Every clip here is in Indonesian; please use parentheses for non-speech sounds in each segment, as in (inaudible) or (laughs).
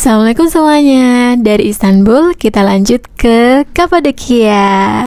Assalamualaikum semuanya. Dari Istanbul kita lanjut ke Kapadokia.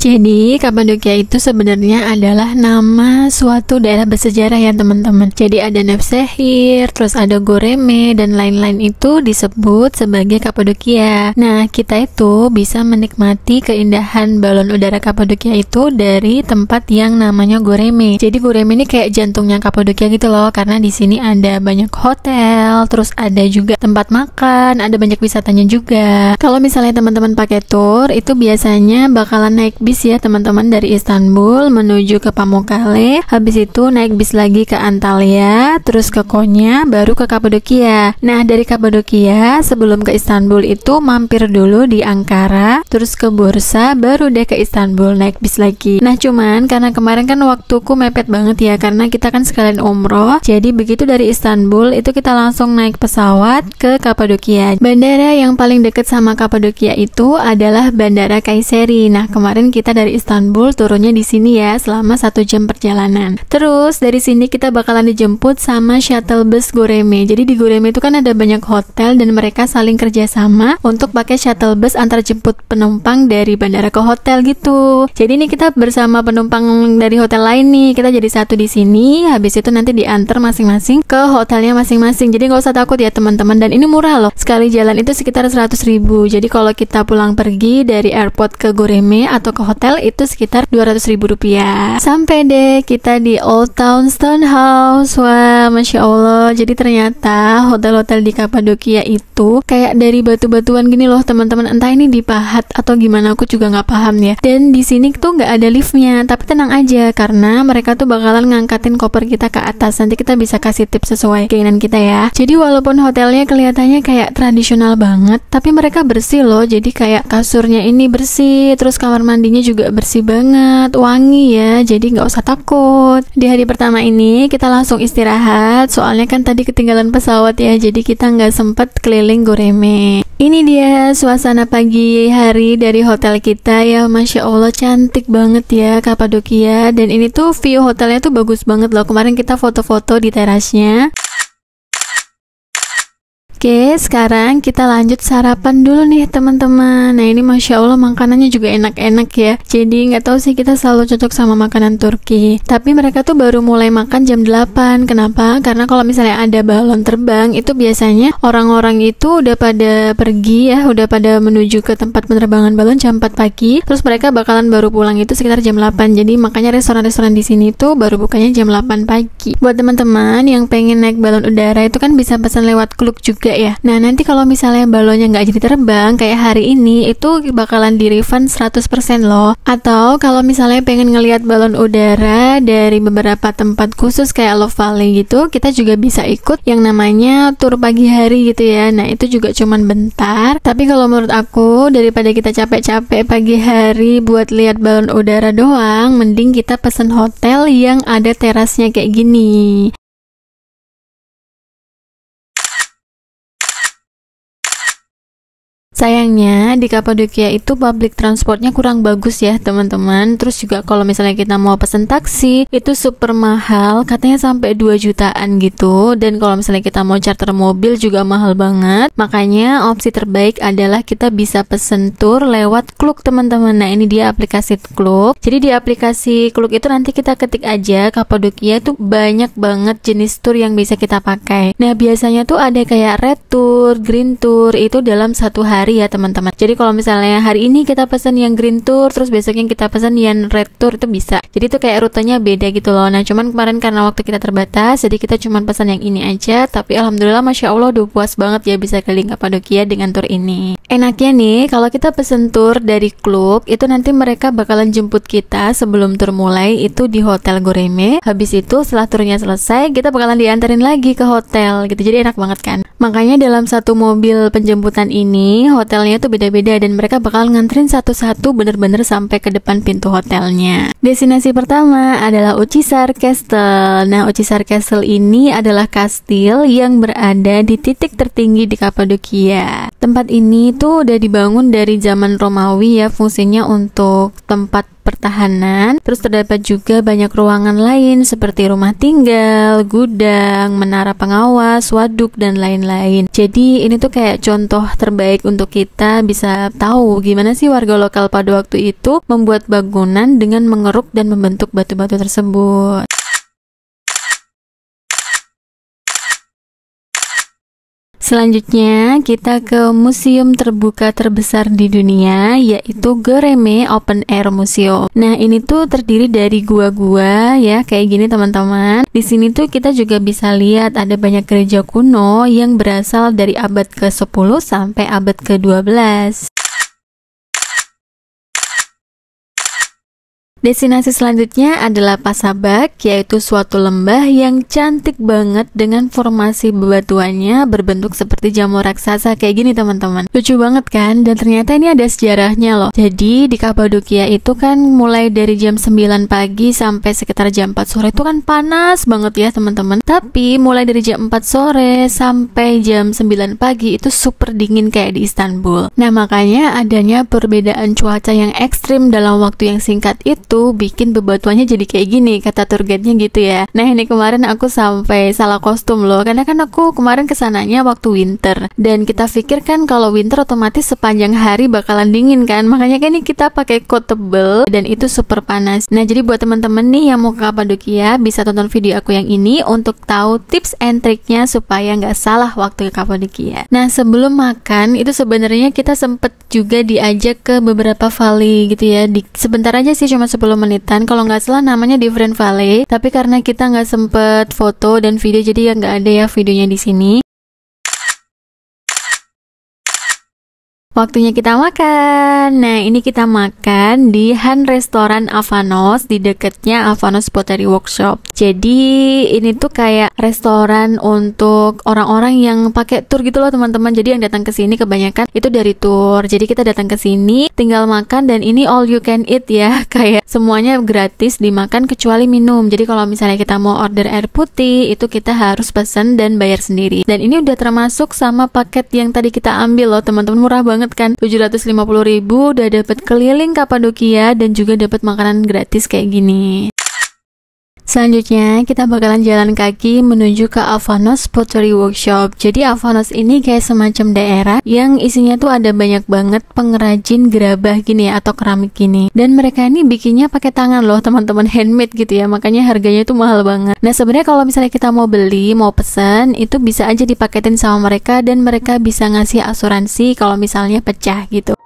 Jadi Kapadokia itu sebenarnya adalah nama suatu daerah bersejarah ya teman-teman. Jadi ada Nefsehir, terus ada Goreme dan lain-lain itu disebut sebagai Kapadokia. Nah, kita itu bisa menikmati keindahan balon udara Kapadokia itu dari tempat yang namanya Goreme. Jadi Goreme ini kayak jantungnya Kapadokia gitu loh karena di sini ada banyak hotel, terus ada juga tempat makan, ada banyak wisatanya juga. Kalau misalnya teman-teman pakai tour itu biasanya bakalan naik bis ya teman-teman dari Istanbul menuju ke Pamukkale, habis itu naik bis lagi ke Antalya, terus ke Konya, baru ke Kapadokia. Nah, dari Kapadokia sebelum ke Istanbul itu mampir dulu di Ankara, terus ke Bursa, baru deh ke Istanbul naik bis lagi. Nah, cuman karena kemarin kan waktuku mepet banget ya karena kita kan sekalian umroh. Jadi begitu dari Istanbul itu kita langsung naik pesawat ke Kapadokia. Bandara yang paling dekat sama Kapadokia itu adalah Bandara Kaiseri. Nah, kemarin kemarin kita dari Istanbul turunnya di sini ya selama satu jam perjalanan. Terus dari sini kita bakalan dijemput sama shuttle bus Goreme. Jadi di Goreme itu kan ada banyak hotel dan mereka saling kerjasama untuk pakai shuttle bus antar jemput penumpang dari bandara ke hotel gitu. Jadi ini kita bersama penumpang dari hotel lain nih kita jadi satu di sini. Habis itu nanti diantar masing-masing ke hotelnya masing-masing. Jadi nggak usah takut ya teman-teman dan ini murah loh. Sekali jalan itu sekitar 100 ribu. Jadi kalau kita pulang pergi dari airport ke Goreme atau ke hotel itu sekitar 200 ribu rupiah sampai deh kita di Old Town Stone House, wah Masya Allah jadi ternyata hotel-hotel di Kapadokia itu kayak dari batu-batuan gini loh teman-teman entah ini dipahat atau gimana aku juga nggak paham ya dan di sini tuh nggak ada liftnya tapi tenang aja karena mereka tuh bakalan ngangkatin koper kita ke atas nanti kita bisa kasih tips sesuai keinginan kita ya jadi walaupun hotelnya kelihatannya kayak tradisional banget tapi mereka bersih loh jadi kayak kasurnya ini bersih terus kamar kamar mandinya juga bersih banget, wangi ya, jadi nggak usah takut. Di hari pertama ini kita langsung istirahat, soalnya kan tadi ketinggalan pesawat ya, jadi kita nggak sempet keliling Goreme. Ini dia suasana pagi hari dari hotel kita ya, Masya Allah cantik banget ya Kapadokia. Dan ini tuh view hotelnya tuh bagus banget loh, kemarin kita foto-foto di terasnya. Oke, sekarang kita lanjut sarapan dulu nih teman-teman. Nah ini masya Allah makanannya juga enak-enak ya. Jadi nggak tahu sih kita selalu cocok sama makanan Turki. Tapi mereka tuh baru mulai makan jam 8. Kenapa? Karena kalau misalnya ada balon terbang itu biasanya orang-orang itu udah pada pergi ya, udah pada menuju ke tempat penerbangan balon jam 4 pagi. Terus mereka bakalan baru pulang itu sekitar jam 8. Jadi makanya restoran-restoran di sini tuh baru bukanya jam 8 pagi. Buat teman-teman yang pengen naik balon udara itu kan bisa pesan lewat kluk juga juga ya, ya. Nah, nanti kalau misalnya balonnya nggak jadi terbang kayak hari ini, itu bakalan di refund 100% loh. Atau kalau misalnya pengen ngelihat balon udara dari beberapa tempat khusus kayak Love Valley gitu, kita juga bisa ikut yang namanya tur pagi hari gitu ya. Nah, itu juga cuman bentar. Tapi kalau menurut aku, daripada kita capek-capek pagi hari buat lihat balon udara doang, mending kita pesen hotel yang ada terasnya kayak gini. Sayangnya di Kapadokia itu public transportnya kurang bagus ya teman-teman Terus juga kalau misalnya kita mau pesen taksi itu super mahal katanya sampai 2 jutaan gitu Dan kalau misalnya kita mau charter mobil juga mahal banget Makanya opsi terbaik adalah kita bisa pesen tour lewat Kluk teman-teman Nah ini dia aplikasi Kluk Jadi di aplikasi Kluk itu nanti kita ketik aja Kapadokia itu banyak banget jenis tour yang bisa kita pakai Nah biasanya tuh ada kayak red tour, green tour itu dalam satu hari hari ya teman-teman jadi kalau misalnya hari ini kita pesan yang green tour terus besoknya kita pesan yang red tour itu bisa jadi itu kayak rutenya beda gitu loh nah cuman kemarin karena waktu kita terbatas jadi kita cuman pesan yang ini aja tapi alhamdulillah masya Allah udah puas banget ya bisa keliling Kapadokia dengan tour ini enaknya nih kalau kita pesen tour dari klub itu nanti mereka bakalan jemput kita sebelum tour mulai itu di hotel Goreme habis itu setelah turnya selesai kita bakalan diantarin lagi ke hotel gitu jadi enak banget kan makanya dalam satu mobil penjemputan ini hotelnya tuh beda-beda dan mereka bakal ngantrin satu-satu bener-bener sampai ke depan pintu hotelnya. Destinasi pertama adalah Ucisar Castle. Nah, Ucisar Castle ini adalah kastil yang berada di titik tertinggi di Kapadokia. Tempat ini tuh udah dibangun dari zaman Romawi ya, fungsinya untuk tempat pertahanan, terus terdapat juga banyak ruangan lain seperti rumah tinggal, gudang, menara pengawas, waduk, dan lain-lain. Jadi ini tuh kayak contoh terbaik untuk kita bisa tahu gimana sih warga lokal pada waktu itu membuat bangunan dengan mengeruk dan membentuk batu-batu tersebut. Selanjutnya, kita ke museum terbuka terbesar di dunia, yaitu Goreme Open Air Museum. Nah, ini tuh terdiri dari gua-gua ya, kayak gini teman-teman. Di sini tuh kita juga bisa lihat ada banyak gereja kuno yang berasal dari abad ke-10 sampai abad ke-12. Destinasi selanjutnya adalah Pasabak, yaitu suatu lembah yang cantik banget dengan formasi bebatuannya berbentuk seperti jamur raksasa kayak gini teman-teman. Lucu banget kan? Dan ternyata ini ada sejarahnya loh. Jadi di Kapadokia itu kan mulai dari jam 9 pagi sampai sekitar jam 4 sore itu kan panas banget ya teman-teman. Tapi mulai dari jam 4 sore sampai jam 9 pagi itu super dingin kayak di Istanbul. Nah makanya adanya perbedaan cuaca yang ekstrim dalam waktu yang singkat itu itu bikin bebatuannya jadi kayak gini kata tour guide-nya gitu ya nah ini kemarin aku sampai salah kostum loh karena kan aku kemarin kesananya waktu winter dan kita pikir kan kalau winter otomatis sepanjang hari bakalan dingin kan makanya kan ini kita pakai coat tebel dan itu super panas nah jadi buat temen-temen nih yang mau ke Kapadokia bisa tonton video aku yang ini untuk tahu tips and triknya supaya nggak salah waktu ke Kapadokia nah sebelum makan itu sebenarnya kita sempet juga diajak ke beberapa valley gitu ya di, sebentar aja sih cuma 10 menitan kalau nggak salah namanya Different Valley tapi karena kita nggak sempet foto dan video jadi ya nggak ada ya videonya di sini Waktunya kita makan. Nah, ini kita makan di Han Restoran Avanos di dekatnya Avanos Pottery Workshop. Jadi, ini tuh kayak restoran untuk orang-orang yang pakai tour gitu loh, teman-teman. Jadi yang datang ke sini kebanyakan itu dari tour. Jadi kita datang ke sini, tinggal makan dan ini all you can eat ya, (laughs) kayak semuanya gratis dimakan kecuali minum. Jadi kalau misalnya kita mau order air putih, itu kita harus pesan dan bayar sendiri. Dan ini udah termasuk sama paket yang tadi kita ambil loh, teman-teman. Murah banget banget kan 750 ribu udah dapat keliling Kapadokia dan juga dapat makanan gratis kayak gini Selanjutnya, kita bakalan jalan kaki menuju ke Avanos Pottery Workshop. Jadi Avanos ini kayak semacam daerah yang isinya tuh ada banyak banget pengrajin gerabah gini ya atau keramik gini. Dan mereka ini bikinnya pakai tangan loh, teman-teman handmade gitu ya. Makanya harganya tuh mahal banget. Nah, sebenarnya kalau misalnya kita mau beli, mau pesen itu bisa aja dipaketin sama mereka dan mereka bisa ngasih asuransi kalau misalnya pecah gitu.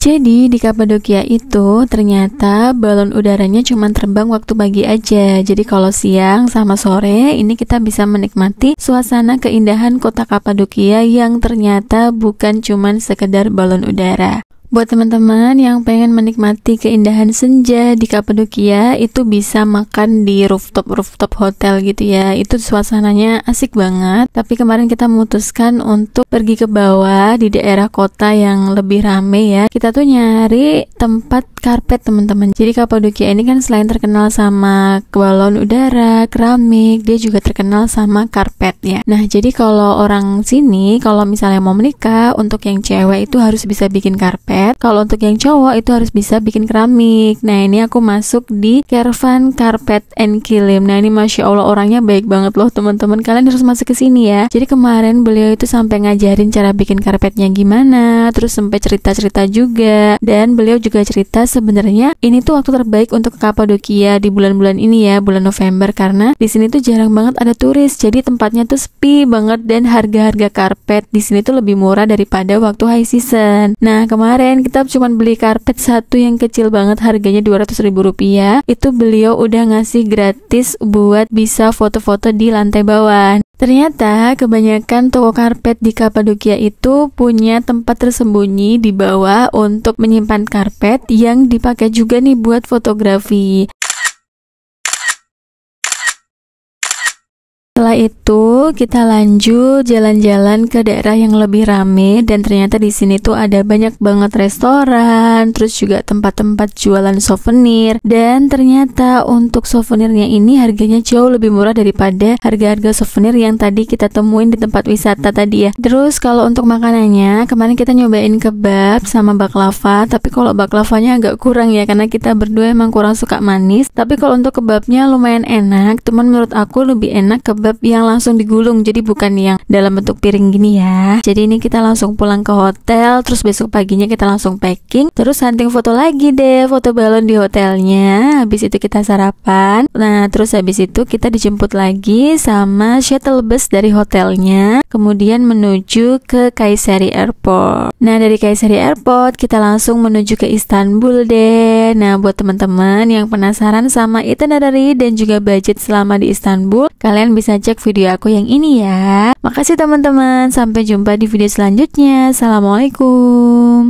Jadi di Kapadokia itu ternyata balon udaranya cuma terbang waktu pagi aja. Jadi kalau siang sama sore ini kita bisa menikmati suasana keindahan kota Kapadokia yang ternyata bukan cuma sekedar balon udara. Buat teman-teman yang pengen menikmati keindahan senja di Kapadokia, itu bisa makan di rooftop-rooftop hotel gitu ya. Itu suasananya asik banget. Tapi kemarin kita memutuskan untuk pergi ke bawah di daerah kota yang lebih rame ya. Kita tuh nyari tempat karpet teman-teman. Jadi Kapadokia ini kan selain terkenal sama kebalon udara, keramik, dia juga terkenal sama karpet ya. Nah, jadi kalau orang sini kalau misalnya mau menikah, untuk yang cewek itu harus bisa bikin karpet kalau untuk yang cowok itu harus bisa bikin keramik. Nah, ini aku masuk di Caravan Carpet and Kilim. Nah, ini Masya Allah orangnya baik banget loh teman-teman. Kalian harus masuk ke sini ya. Jadi kemarin beliau itu sampai ngajarin cara bikin karpetnya gimana, terus sampai cerita-cerita juga. Dan beliau juga cerita sebenarnya ini tuh waktu terbaik untuk Kapadokia di bulan-bulan ini ya, bulan November karena di sini tuh jarang banget ada turis. Jadi tempatnya tuh sepi banget dan harga-harga karpet di sini tuh lebih murah daripada waktu high season. Nah, kemarin kemarin kita cuma beli karpet satu yang kecil banget harganya 200 ribu rupiah itu beliau udah ngasih gratis buat bisa foto-foto di lantai bawah Ternyata kebanyakan toko karpet di Kapadokia itu punya tempat tersembunyi di bawah untuk menyimpan karpet yang dipakai juga nih buat fotografi. Setelah itu kita lanjut jalan-jalan ke daerah yang lebih rame dan ternyata di sini tuh ada banyak banget restoran, terus juga tempat-tempat jualan souvenir dan ternyata untuk souvenirnya ini harganya jauh lebih murah daripada harga-harga souvenir yang tadi kita temuin di tempat wisata tadi ya. Terus kalau untuk makanannya kemarin kita nyobain kebab sama baklava, tapi kalau baklavanya agak kurang ya karena kita berdua emang kurang suka manis. Tapi kalau untuk kebabnya lumayan enak, teman menurut aku lebih enak kebab kebab yang langsung digulung jadi bukan yang dalam bentuk piring gini ya jadi ini kita langsung pulang ke hotel terus besok paginya kita langsung packing terus hunting foto lagi deh foto balon di hotelnya habis itu kita sarapan nah terus habis itu kita dijemput lagi sama shuttle bus dari hotelnya kemudian menuju ke Kaiseri Airport nah dari Kaiseri Airport kita langsung menuju ke Istanbul deh nah buat teman-teman yang penasaran sama itinerary dan juga budget selama di Istanbul kalian bisa bisa cek video aku yang ini ya. Makasih teman-teman, sampai jumpa di video selanjutnya. Assalamualaikum.